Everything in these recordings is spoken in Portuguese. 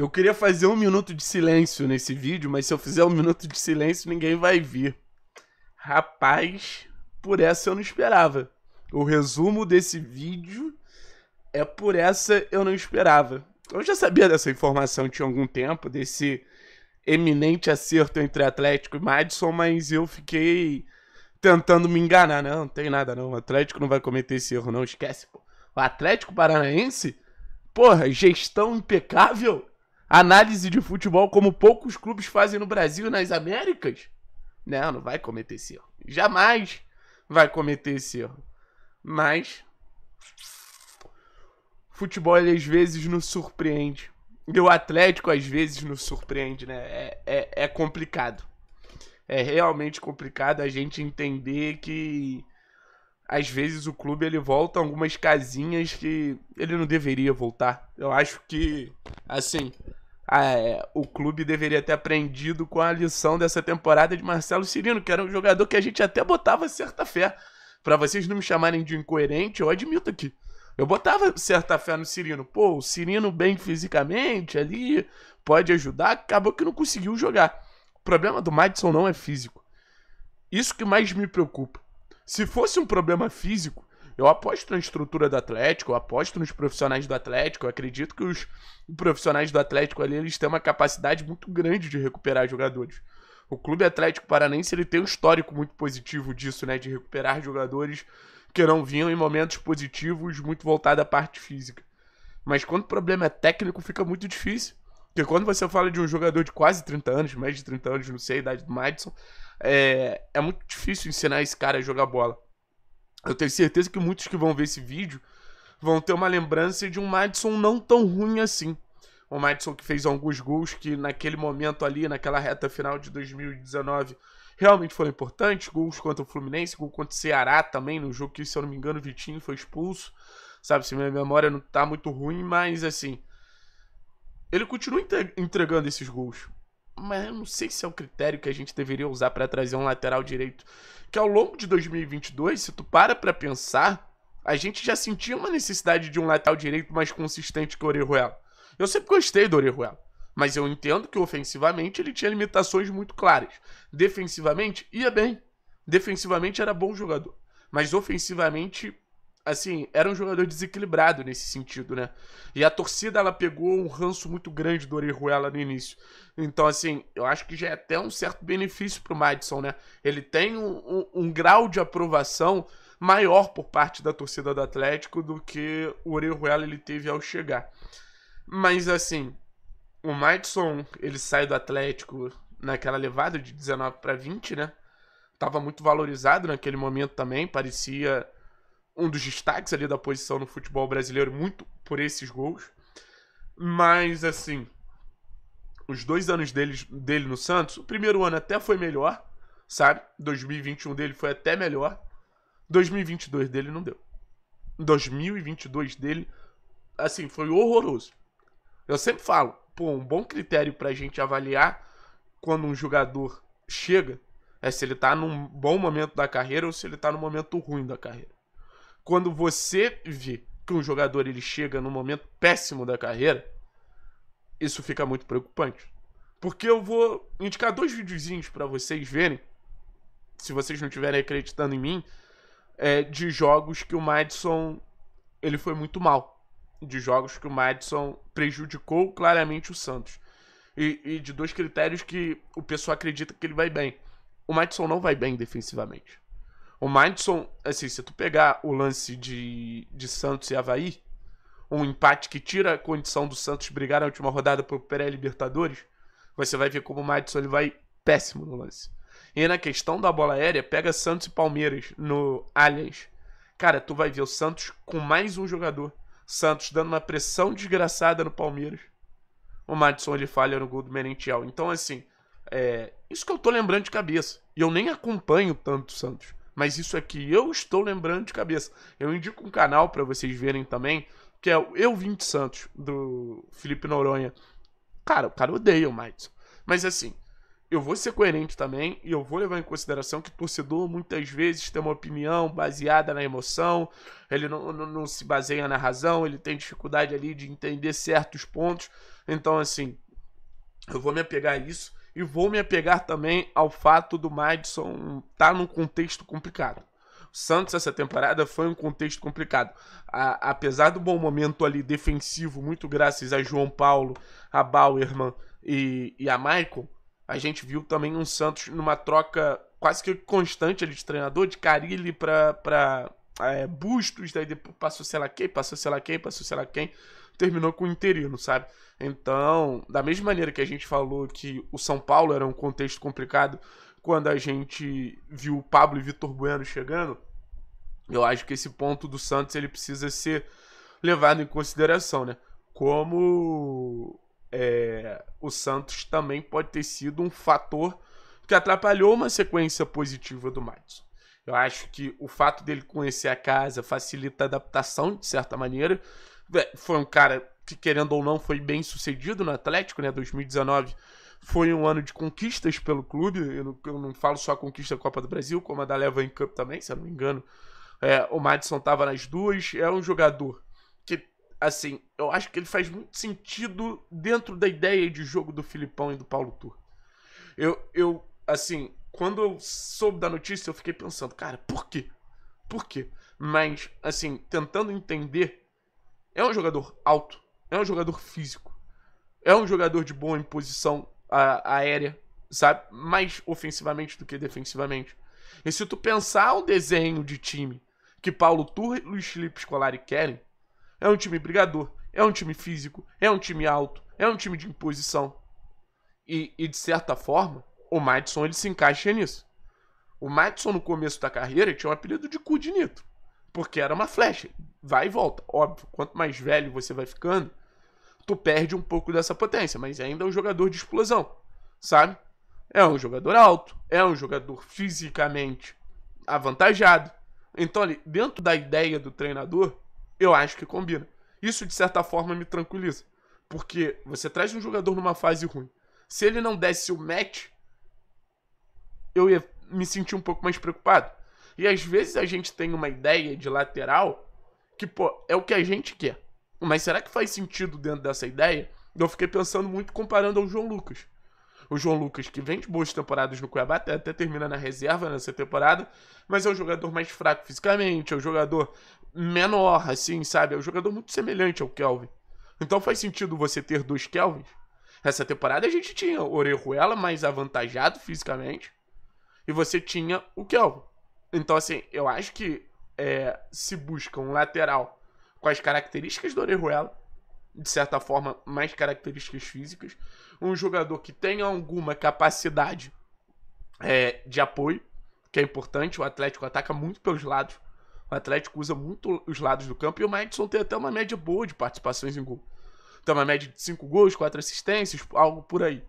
Eu queria fazer um minuto de silêncio nesse vídeo, mas se eu fizer um minuto de silêncio, ninguém vai vir. Rapaz, por essa eu não esperava. O resumo desse vídeo é por essa eu não esperava. Eu já sabia dessa informação tinha algum tempo, desse eminente acerto entre Atlético e Madison, mas eu fiquei tentando me enganar. Não, né? não tem nada não, o Atlético não vai cometer esse erro não, esquece. Pô. O Atlético Paranaense, porra, gestão impecável análise de futebol como poucos clubes fazem no Brasil e nas Américas? Não, não vai cometer esse erro. Jamais vai cometer esse erro. Mas futebol ele, às vezes nos surpreende. E o Atlético às vezes nos surpreende, né? É, é, é complicado. É realmente complicado a gente entender que às vezes o clube ele volta algumas casinhas que ele não deveria voltar. Eu acho que assim, ah, é, o clube deveria ter aprendido com a lição dessa temporada de Marcelo Cirino, que era um jogador que a gente até botava certa fé. Para vocês não me chamarem de incoerente, eu admito aqui. Eu botava certa fé no Cirino. Pô, o Cirino bem fisicamente ali, pode ajudar. Acabou que não conseguiu jogar. O problema do Madison não é físico. Isso que mais me preocupa. Se fosse um problema físico, eu aposto na estrutura do Atlético, eu aposto nos profissionais do Atlético, eu acredito que os profissionais do Atlético ali eles têm uma capacidade muito grande de recuperar jogadores. O Clube Atlético Paranense ele tem um histórico muito positivo disso, né, de recuperar jogadores que não vinham em momentos positivos, muito voltado à parte física. Mas quando o problema é técnico, fica muito difícil. Porque quando você fala de um jogador de quase 30 anos, mais de 30 anos, não sei, a idade do Madison, é, é muito difícil ensinar esse cara a jogar bola. Eu tenho certeza que muitos que vão ver esse vídeo vão ter uma lembrança de um Madison não tão ruim assim. O Madison que fez alguns gols que naquele momento ali, naquela reta final de 2019, realmente foram importantes. Gols contra o Fluminense, gol contra o Ceará também, no jogo que, se eu não me engano, o Vitinho foi expulso. Sabe, se minha memória não tá muito ruim, mas assim... Ele continua entregando esses gols mas eu não sei se é o critério que a gente deveria usar para trazer um lateral direito. Que ao longo de 2022, se tu para para pensar, a gente já sentia uma necessidade de um lateral direito mais consistente que o Orejuela. Eu sempre gostei do Orejuela, mas eu entendo que ofensivamente ele tinha limitações muito claras. Defensivamente, ia bem. Defensivamente era bom jogador, mas ofensivamente assim, era um jogador desequilibrado nesse sentido, né? E a torcida, ela pegou um ranço muito grande do Orejuela no início. Então, assim, eu acho que já é até um certo benefício pro Madison, né? Ele tem um, um, um grau de aprovação maior por parte da torcida do Atlético do que o Orejuela ele teve ao chegar. Mas, assim, o Madison, ele sai do Atlético naquela levada de 19 para 20, né? Tava muito valorizado naquele momento também, parecia um dos destaques ali da posição no futebol brasileiro, muito por esses gols. Mas, assim, os dois anos dele, dele no Santos, o primeiro ano até foi melhor, sabe? 2021 dele foi até melhor. 2022 dele não deu. 2022 dele, assim, foi horroroso. Eu sempre falo, pô, um bom critério pra gente avaliar quando um jogador chega é se ele tá num bom momento da carreira ou se ele tá num momento ruim da carreira. Quando você vê que um jogador ele chega num momento péssimo da carreira, isso fica muito preocupante. Porque eu vou indicar dois videozinhos para vocês verem, se vocês não estiverem acreditando em mim, é, de jogos que o Madison ele foi muito mal. De jogos que o Madison prejudicou claramente o Santos. E, e de dois critérios que o pessoal acredita que ele vai bem. O Madison não vai bem defensivamente. O Madison, assim, se tu pegar o lance de, de Santos e Havaí, um empate que tira a condição do Santos brigar na última rodada o pré-libertadores, você vai ver como o Madison ele vai péssimo no lance. E na questão da bola aérea, pega Santos e Palmeiras no Allianz. Cara, tu vai ver o Santos com mais um jogador. Santos dando uma pressão desgraçada no Palmeiras. O Madison ele falha no gol do Merentiel. Então, assim, é... isso que eu tô lembrando de cabeça. E eu nem acompanho tanto o Santos. Mas isso é que eu estou lembrando de cabeça. Eu indico um canal para vocês verem também, que é o Eu Vim de Santos, do Felipe Noronha. Cara, o cara odeia o Maidson. Mas assim, eu vou ser coerente também e eu vou levar em consideração que torcedor muitas vezes tem uma opinião baseada na emoção, ele não, não, não, se baseia na razão, ele tem dificuldade ali de entender certos pontos. Então, assim, eu vou me apegar a isso e vou me apegar também ao fato do Maidson estar tá num contexto complicado. Santos essa temporada foi um contexto complicado. A, apesar do bom momento ali defensivo, muito graças a João Paulo, a Bauerman e, e a Michael, a gente viu também um Santos numa troca quase que constante ali de treinador, de Carilli para é, Bustos, daí depois passou sei lá quem, passou sei lá quem, passou sei lá quem, terminou com o interino, sabe? Então, da mesma maneira que a gente falou que o São Paulo era um contexto complicado quando a gente viu o Pablo e Vitor Bueno chegando. Eu acho que esse ponto do Santos ele precisa ser levado em consideração, né? Como é, o Santos também pode ter sido um fator que atrapalhou uma sequência positiva do Madison. Eu acho que o fato dele conhecer a casa facilita a adaptação, de certa maneira. É, foi um cara que, querendo ou não, foi bem sucedido no Atlético, né? 2019 foi um ano de conquistas pelo clube. Eu não, eu não falo só a conquista da Copa do Brasil, como a da em Cup também, se eu não me engano. É, o Madison estava nas duas. É um jogador que, assim, eu acho que ele faz muito sentido dentro da ideia de jogo do Filipão e do Paulo Tur. Eu, eu, assim, quando eu soube da notícia, eu fiquei pensando, cara, por quê? Por quê? Mas, assim, tentando entender, é um jogador alto, é um jogador físico, é um jogador de boa imposição, a, aérea, sabe? Mais ofensivamente do que defensivamente. E se tu pensar o desenho de time que Paulo Turra, Luiz Felipe Scolari querem, é um time brigador, é um time físico, é um time alto, é um time de imposição. E, e de certa forma, o Madison ele se encaixa nisso. O Madison, no começo da carreira, tinha um apelido de cu de nitro, porque era uma flecha, vai e volta. Óbvio, quanto mais velho você vai ficando, tu perde um pouco dessa potência, mas ainda é um jogador de explosão, sabe? É um jogador alto, é um jogador fisicamente avantajado. Então, ali, dentro da ideia do treinador, eu acho que combina. Isso, de certa forma, me tranquiliza. Porque você traz um jogador numa fase ruim. Se ele não desse o match, eu ia me sentir um pouco mais preocupado. E às vezes a gente tem uma ideia de lateral que, pô, é o que a gente quer. Mas será que faz sentido dentro dessa ideia? Eu fiquei pensando muito comparando ao João Lucas. O João Lucas, que vem de boas temporadas no Cuiabá, até, até termina na reserva nessa temporada, mas é o jogador mais fraco fisicamente, é o jogador menor, assim, sabe? É um jogador muito semelhante ao Kelvin. Então faz sentido você ter dois Kelvins? Essa temporada a gente tinha o Orejuela mais avantajado fisicamente e você tinha o Kelvin. Então, assim, eu acho que é, se busca um lateral com as características do Orejuela, de certa forma, mais características físicas, um jogador que tenha alguma capacidade é, de apoio, que é importante, o Atlético ataca muito pelos lados, o Atlético usa muito os lados do campo, e o Madison tem até uma média boa de participações em gol. tem uma média de 5 gols, 4 assistências, algo por aí.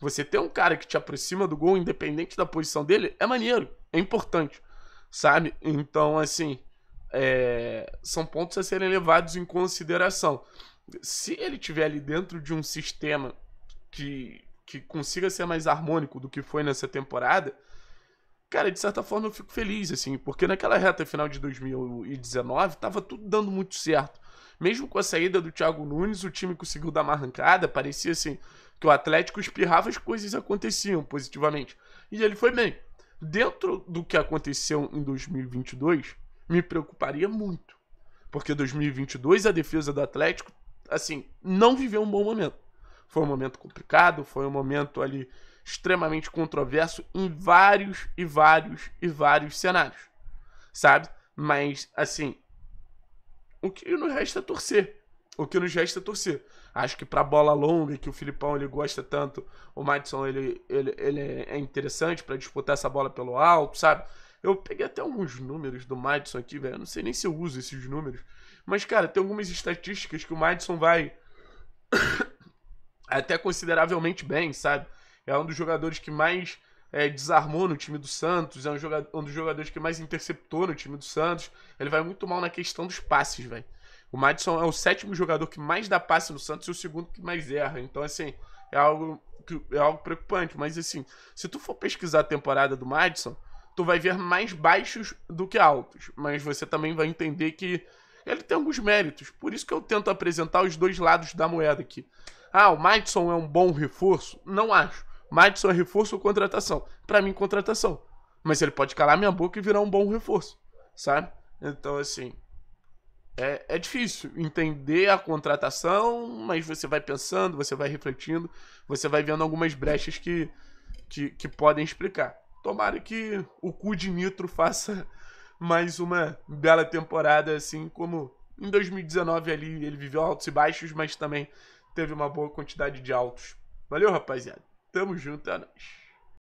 Você ter um cara que te aproxima do gol, independente da posição dele, é maneiro, é importante, sabe? Então, assim, é, são pontos a serem levados em consideração. Se ele tiver ali dentro de um sistema que, que consiga ser mais harmônico do que foi nessa temporada, cara, de certa forma eu fico feliz, assim, porque naquela reta final de 2019 tava tudo dando muito certo. Mesmo com a saída do Thiago Nunes, o time conseguiu dar uma arrancada, parecia assim que o Atlético espirrava as coisas aconteciam positivamente. E ele foi bem. Dentro do que aconteceu em 2022, me preocuparia muito. Porque 2022 a defesa do Atlético, assim, não viveu um bom momento. Foi um momento complicado, foi um momento ali extremamente controverso em vários e vários e vários cenários, sabe? Mas, assim, o que nos resta é torcer. O que nos resta é torcer. Acho que para bola longa, que o Filipão ele gosta tanto, o Madison ele, ele, ele é interessante para disputar essa bola pelo alto, sabe? Eu peguei até alguns números do Madison aqui, velho. não sei nem se eu uso esses números. Mas, cara, tem algumas estatísticas que o Madison vai até consideravelmente bem, sabe? É um dos jogadores que mais é, desarmou no time do Santos, é um, jogador, um dos jogadores que mais interceptou no time do Santos. Ele vai muito mal na questão dos passes, velho. O Madison é o sétimo jogador que mais dá passe no Santos e o segundo que mais erra. Então, assim, é algo, é algo preocupante. Mas, assim, se tu for pesquisar a temporada do Madison, tu vai ver mais baixos do que altos, mas você também vai entender que ele tem alguns méritos. Por isso que eu tento apresentar os dois lados da moeda aqui. Ah, o Madison é um bom reforço? Não acho. Madison é reforço ou contratação? Para mim, contratação. Mas ele pode calar minha boca e virar um bom reforço, sabe? Então, assim, é, é, difícil entender a contratação, mas você vai pensando, você vai refletindo, você vai vendo algumas brechas que, que, que podem explicar. Tomara que o cu de Nitro faça mais uma bela temporada, assim como em 2019 ali ele viveu altos e baixos, mas também teve uma boa quantidade de altos. Valeu, rapaziada. Tamo junto, é nóis.